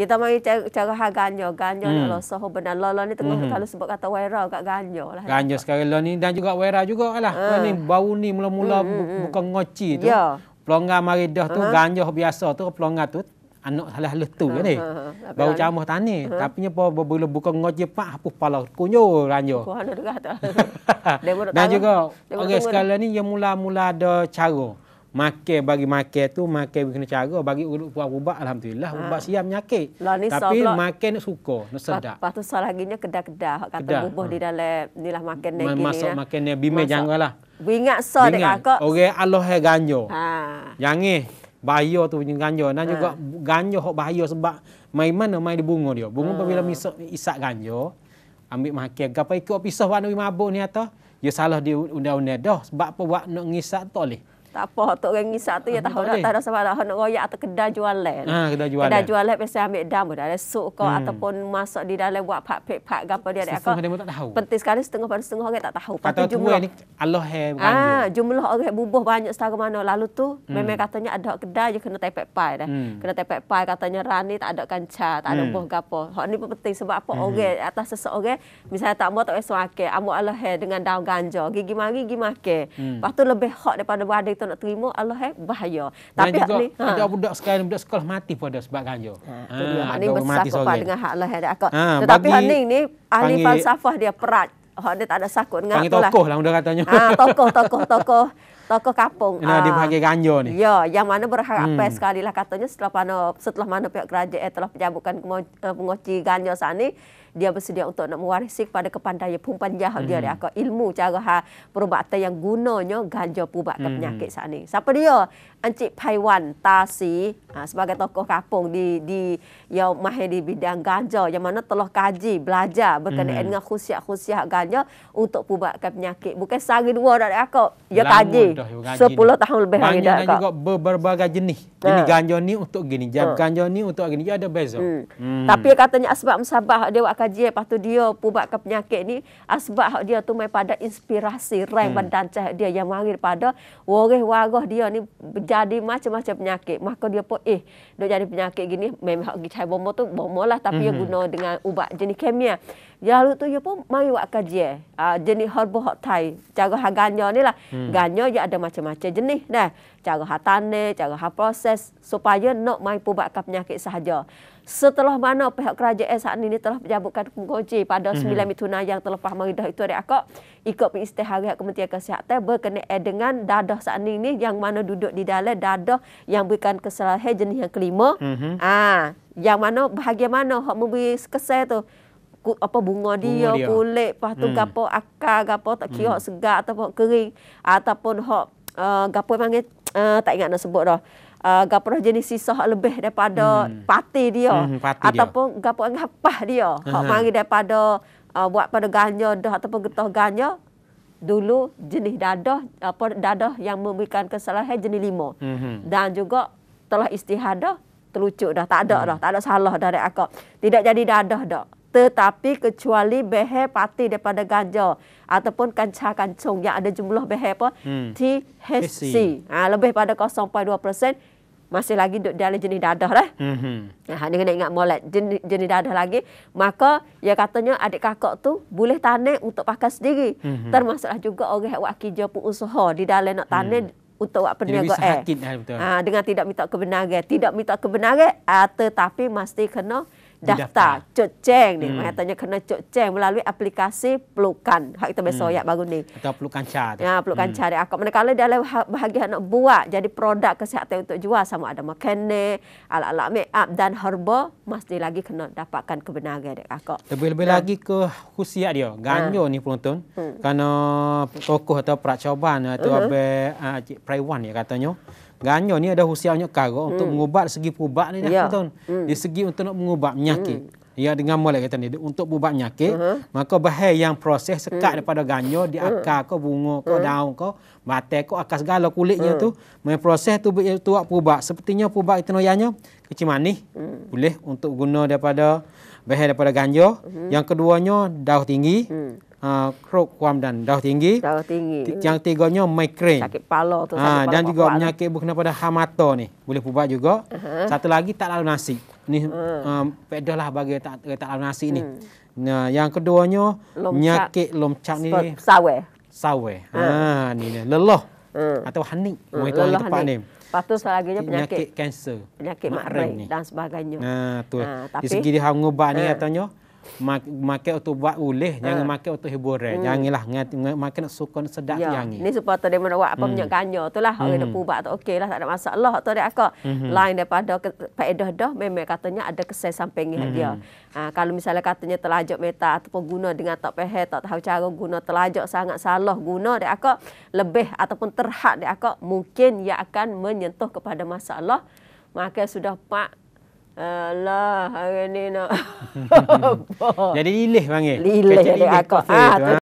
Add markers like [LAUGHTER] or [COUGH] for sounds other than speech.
kita mai cara ha ganjo ganyo hmm. lo soho benar lo lo ni tengah hmm. kalau sebut kata wira kat ganjo lah Ganjo sekali lo ni dan juga wira juga lah hmm. Ah. ni bau ni mula-mula hmm, bu- hmm, hmm. bukan ngoci tu yeah. pelonga mari dah tu uh-huh. Ah. ganyo biasa tu pelonga tu anak halah letu uh-huh. ni uh-huh. bau camah tani uh-huh. tapi nya apa bila bukan ngoci pak hapus pala kunyo ganyo dan juga okey sekali ni yang mula-mula ada cara Makan bagi makan tu makan bagi cara bagi buat ubat alhamdulillah ha. ubat siam nyakit. Lah, Tapi makan nak suka, nak sedap. Pas tu salah lagi kedah-kedah hak kata kedah. bubuh ha. di dalam inilah makan ni. Masuk ya. makan ni bimeh janganlah. Ingat so dek kak. Orang Allah hai ganjo. Ha. Yang bahaya tu punya ganjo dan juga ha. ganjo Hok bahaya sebab mai mana mai di bunga dia. Bunga ha. apabila ha. misak isak ganjo ambil makan gapai ikut pisah warna mabuk ni atas. dia ya salah di undang-undang dah sebab apa buat nak ngisak tak boleh. Tak apa, Tok Rengi satu ya tahu tak tahu sebab tak nak royak atau kedai jualan. Ha, kedai jualan. Kedai jualan mesti ambil dam pun ada sok kau hmm. ataupun masuk di dalam buat pak pek pak gapo dia ada aku. Setengah tak tahu. Penting sekali setengah pada setengah orang tak tahu. Kata Pati jumlah ni Allah hai Ah, ha, jumlah orang bubuh banyak setara mana lalu tu hmm. memang katanya ada kedai je kena tepek pai dah. Hmm. Kena tepek pai katanya rani tak ada kanca, tak ada hmm. buah gapo. Hak ni pun penting sebab apa hmm. orang atas seseorang misalnya tak mau tak esok akhir amuk Allah hai dengan daun ganja. Gigi mari gigi makan. Hmm. Pastu lebih hot daripada berada kita nak terima Allah eh bahaya. Tapi juga ni, ha. ada ha. budak sekarang budak sekolah mati pada sebab ganja. Ha, ha, ha ada Dengan hak Allah ada aku. Ha, Tetapi Hanin ni ahli falsafah dia perat. Ha, dia tak ada sakut dengan panggil lah. tokoh lah. lah katanya. Ha, tokoh, tokoh, tokoh. Tokoh kampung. Ini ha. dia panggil ganjo ni. Ya, yang mana berharap hmm. sekali lah katanya setelah mana, setelah mana pihak kerajaan eh, telah pencabutkan eh, pengoci ganjo saat ini dia bersedia untuk nak mewarisi kepada kepandai pun panjang hmm. dia dia akan ilmu cara perubatan yang gunanya ganja perubatan hmm. penyakit saat ni. Siapa dia? Encik Paiwan Tasi ha, sebagai tokoh kampung di di yang mahir di bidang ganja yang mana telah kaji belajar berkenaan hmm. dengan khusyak-khusyak ganja untuk pubatkan penyakit bukan sehari dua dah dekat aku dia kaji 10 ya, tahun lebih hari dah kan juga berbagai jenis ini ha. hmm. ganja ni untuk gini jam hmm. ganja ni untuk gini dia ada beza hmm. Hmm. tapi katanya sebab musabah dia buat kaji lepas tu dia pubatkan penyakit ni sebab dia tu mai pada inspirasi rai hmm. dan dia yang mari pada waris waris dia ni jadi macam-macam penyakit. Maka dia pun eh dia jadi penyakit gini memang hak gi cai bomo tu bomolah tapi mm-hmm. dia mhm. guna dengan ubat jenis kimia. Yang tu ya pun mai buat kajian. Uh, jenis herba hak tai. Cara hak ni lah. Hmm. Ganyo dia ada macam-macam jenis dah. Cara hatane, tanah, cara hak proses supaya nak mai pubak ke penyakit sahaja. Setelah mana pihak kerajaan saat ini telah menjabutkan pengkunci pada hmm. 9 Mituna yang telah terlepas meridah itu ada akak ikut pengistiharian Kementerian Kesihatan berkenaan dengan dadah saat ini yang mana duduk di dalam dadah yang berikan kesalahan jenis yang kelima. Hmm. Ah, ha, yang mana bahagian mana hak memberi kesal tu ku, apa bunga dia, dia. kulit lepas tu hmm. gapo akar gapo tak kira hmm. segar ataupun kering ataupun hok uh, gapo panggil uh, tak ingat nak sebut dah uh, gapo dah jenis sisa lebih daripada hmm. pati dia hmm, pati ataupun dia. gapo ngapah dia hok uh-huh. mari daripada uh, buat pada ganja dah ataupun getah ganja dulu jenis dadah apa dadah yang memberikan kesalahan jenis lima hmm. dan juga telah istihadah terlucuk dah tak ada hmm. dah tak ada salah dari akak tidak jadi dadah dah tetapi kecuali behe pati daripada ganja ataupun kancah kancung yang ada jumlah behe apa hmm. THC ha, lebih pada 0.2% masih lagi duduk di dalam jenis dadah lah. Mm -hmm. ha, dia kena ingat molek jenis, jenis dadah lagi. Maka ya katanya adik kakak tu boleh tanek untuk pakai sendiri. Mm -hmm. Termasuklah juga orang yang buat kerja pun usaha di dalam nak tanek mm. Untuk awak peniaga air. Ha, dengan tidak minta kebenaran. Tidak minta kebenaran. Ah, tetapi mesti kena daftar cut ceng ni hmm. katanya kena cut ceng melalui aplikasi pelukan hak kita biasa hmm. ya baru ni atau pelukan cari. ya pelukan hmm. cara mana kalau dia lah bahagian nak buat jadi produk kesihatan untuk jual sama ada makanan alat-alat make up dan herba mesti lagi kena dapatkan kebenaran dek aku lebih-lebih dan, ya. lagi ke khusia dia ganjo ha. ni penonton hmm. kerana tokoh atau percobaan atau uh-huh. abe uh, ah, Praiwan ya katanya Ganyo ni ada usianya karo hmm. untuk hmm. mengubat segi perubat ni dah ya. tuan. Hmm. Di segi untuk nak mengubat penyakit. Hmm. Ya dengan mulai kata ni untuk berubat penyakit, uh-huh. maka bahaya yang proses sekat hmm. daripada ganyo di hmm. akar uh-huh. ke bunga ke uh-huh. Hmm. daun ke mata ke akar segala kulitnya uh-huh. tu, main proses tu buat tu perubat. Sepertinya perubat itu noyanya kecil manis hmm. boleh untuk guna daripada bahaya daripada ganjo. Uh-huh. Yang keduanya daun tinggi. Hmm. Ah, krok kuam dan darah tinggi. Darah tinggi. T- yang tiganya migraine. Sakit kepala tu. Ha, sakit ah, dan juga penyakit berkena pada hamato ni. Boleh pubat juga. Uh-huh. Satu lagi tak lalu nasi. Ni hmm. Uh, um, lah bagi tak, eh, tak lalu nasi ni. Hmm. Nah, yang keduanya, penyakit lomcak ni. Sawe. Sawe. Hmm. Ha, ni, ni. Leloh. Hmm. Atau hanik. Hmm. Lelah hanik. Lepas tu selaginya penyakit. Penyakit kanser. Penyakit makrai dan sebagainya. Ha, tu. Ha, tapi, Di segi dia ngubat ni hmm. katanya makan untuk buat ulih uh. jangan makan untuk hiburan hmm. janganlah makan nak sukan sedap ya. ini supaya dia nak buat apa hmm. minyak ganja tu lah orang hmm. nak ubat tu okey lah tak ada masalah tu dia aku hmm. lain daripada Pak faedah dah memang katanya ada kesan sampingnya hmm. dia ah, ha, kalau misalnya katanya telajak meta ataupun guna dengan tak pehe tak tahu cara guna telajak sangat salah guna dia aku lebih ataupun terhad dia aku mungkin ia akan menyentuh kepada masalah maka sudah pak Alah, hari ni nak. [LAUGHS] [LAUGHS] Jadi lilih panggil. Lilih. Kecil lilih. Ah, tu. Ha.